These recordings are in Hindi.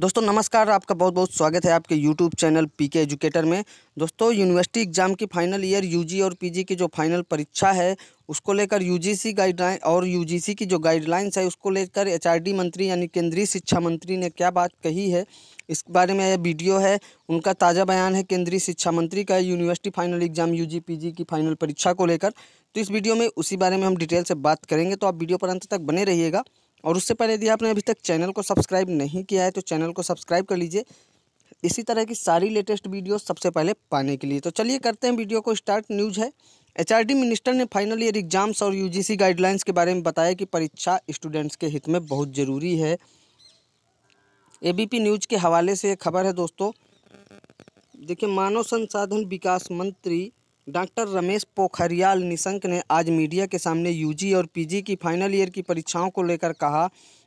दोस्तों नमस्कार आपका बहुत बहुत स्वागत है आपके यूट्यूब चैनल पीके एजुकेटर में दोस्तों यूनिवर्सिटी एग्ज़ाम की फाइनल ईयर यूजी और पीजी की जो फाइनल परीक्षा है उसको लेकर यूजीसी गाइडलाइन और यूजीसी की जो गाइडलाइंस है उसको लेकर एचआरडी मंत्री यानी केंद्रीय शिक्षा मंत्री ने क्या बात कही है इस बारे में यह वीडियो है उनका ताज़ा बयान है केंद्रीय शिक्षा मंत्री का university final exam P G की फाइनल परीक्षा को लेकर तो इस वीडियो में उसी बारे में हम डिटेल से बात करेंगे तो आप वीडियो पर अंत तक बने रहिएगा और उससे पहले यदि आपने अभी तक चैनल को सब्सक्राइब नहीं किया है तो चैनल को सब्सक्राइब कर लीजिए इसी तरह की सारी लेटेस्ट वीडियो सबसे पहले पाने के लिए तो चलिए करते हैं वीडियो को स्टार्ट न्यूज़ है एचआरडी मिनिस्टर ने फाइनल ईयर एग्जाम्स और यूजीसी गाइडलाइंस के बारे में बताया कि परीक्षा स्टूडेंट्स के हित में बहुत ज़रूरी है एबीपी न्यूज़ के हवाले से खबर है दोस्तों देखिए मानव संसाधन विकास मंत्री डॉक्टर रमेश पोखरियाल निशंक ने आज मीडिया के सामने यूजी और पीजी की फाइनल ईयर की परीक्षाओं को लेकर कहा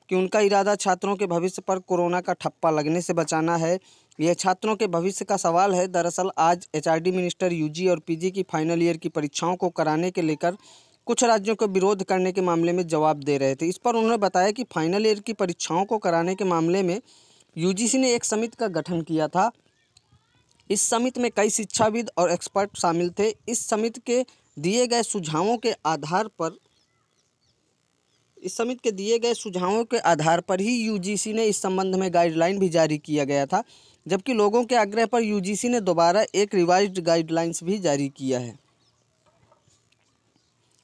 कि उनका इरादा छात्रों के भविष्य पर कोरोना का ठप्पा लगने से बचाना है यह छात्रों के भविष्य का सवाल है दरअसल आज एचआरडी मिनिस्टर यूजी और पीजी की फाइनल ईयर की परीक्षाओं को कराने के लेकर कुछ राज्यों को विरोध करने के मामले में जवाब दे रहे थे इस पर उन्होंने बताया कि फाइनल ईयर की परीक्षाओं को कराने के मामले में यूजीसी ने एक समिति का गठन किया था इस समिति में कई शिक्षाविद और एक्सपर्ट शामिल थे इस समिति के दिए गए सुझावों के आधार पर इस समिति के दिए गए सुझावों के आधार पर ही यूजीसी ने इस संबंध में गाइडलाइन भी जारी किया गया था जबकि लोगों के आग्रह पर यूजीसी ने दोबारा एक रिवाइज गाइडलाइंस भी जारी किया है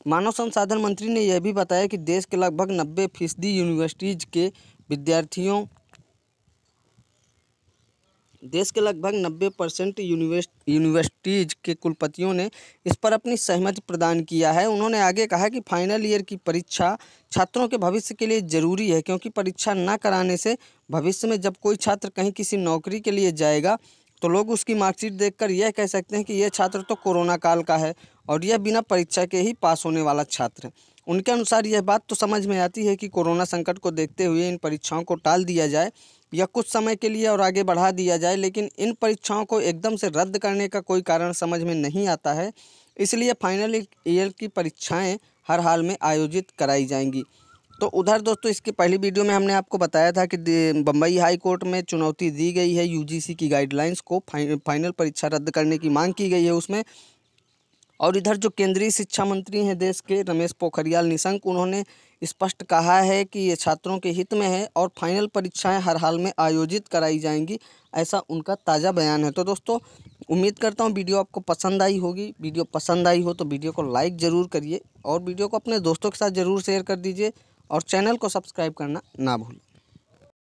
मानव संसाधन मंत्री ने यह भी बताया कि देश के लगभग नब्बे फीसदी यूनिवर्सिटीज़ के विद्यार्थियों देश के लगभग 90 परसेंट यूनिवर्सिटीज़ के कुलपतियों ने इस पर अपनी सहमति प्रदान किया है उन्होंने आगे कहा कि फाइनल ईयर की परीक्षा छात्रों के भविष्य के लिए ज़रूरी है क्योंकि परीक्षा न कराने से भविष्य में जब कोई छात्र कहीं किसी नौकरी के लिए जाएगा तो लोग उसकी मार्कशीट देखकर यह कह सकते हैं कि यह छात्र तो कोरोना काल का है और यह बिना परीक्षा के ही पास होने वाला छात्र है उनके अनुसार यह बात तो समझ में आती है कि कोरोना संकट को देखते हुए इन परीक्षाओं को टाल दिया जाए या कुछ समय के लिए और आगे बढ़ा दिया जाए लेकिन इन परीक्षाओं को एकदम से रद्द करने का कोई कारण समझ में नहीं आता है इसलिए फाइनल ईयर की परीक्षाएं हर हाल में आयोजित कराई जाएंगी तो उधर दोस्तों इसकी पहली वीडियो में हमने आपको बताया था कि बम्बई हाई कोर्ट में चुनौती दी गई है यूजीसी की गाइडलाइंस को फाइनल परीक्षा रद्द करने की मांग की गई है उसमें और इधर जो केंद्रीय शिक्षा मंत्री हैं देश के रमेश पोखरियाल निशंक उन्होंने स्पष्ट कहा है कि ये छात्रों के हित में है और फाइनल परीक्षाएं हर हाल में आयोजित कराई जाएंगी ऐसा उनका ताज़ा बयान है तो दोस्तों उम्मीद करता हूँ वीडियो आपको पसंद आई होगी वीडियो पसंद आई हो तो वीडियो को लाइक ज़रूर करिए और वीडियो को अपने दोस्तों के साथ ज़रूर शेयर कर दीजिए और चैनल को सब्सक्राइब करना ना भूलें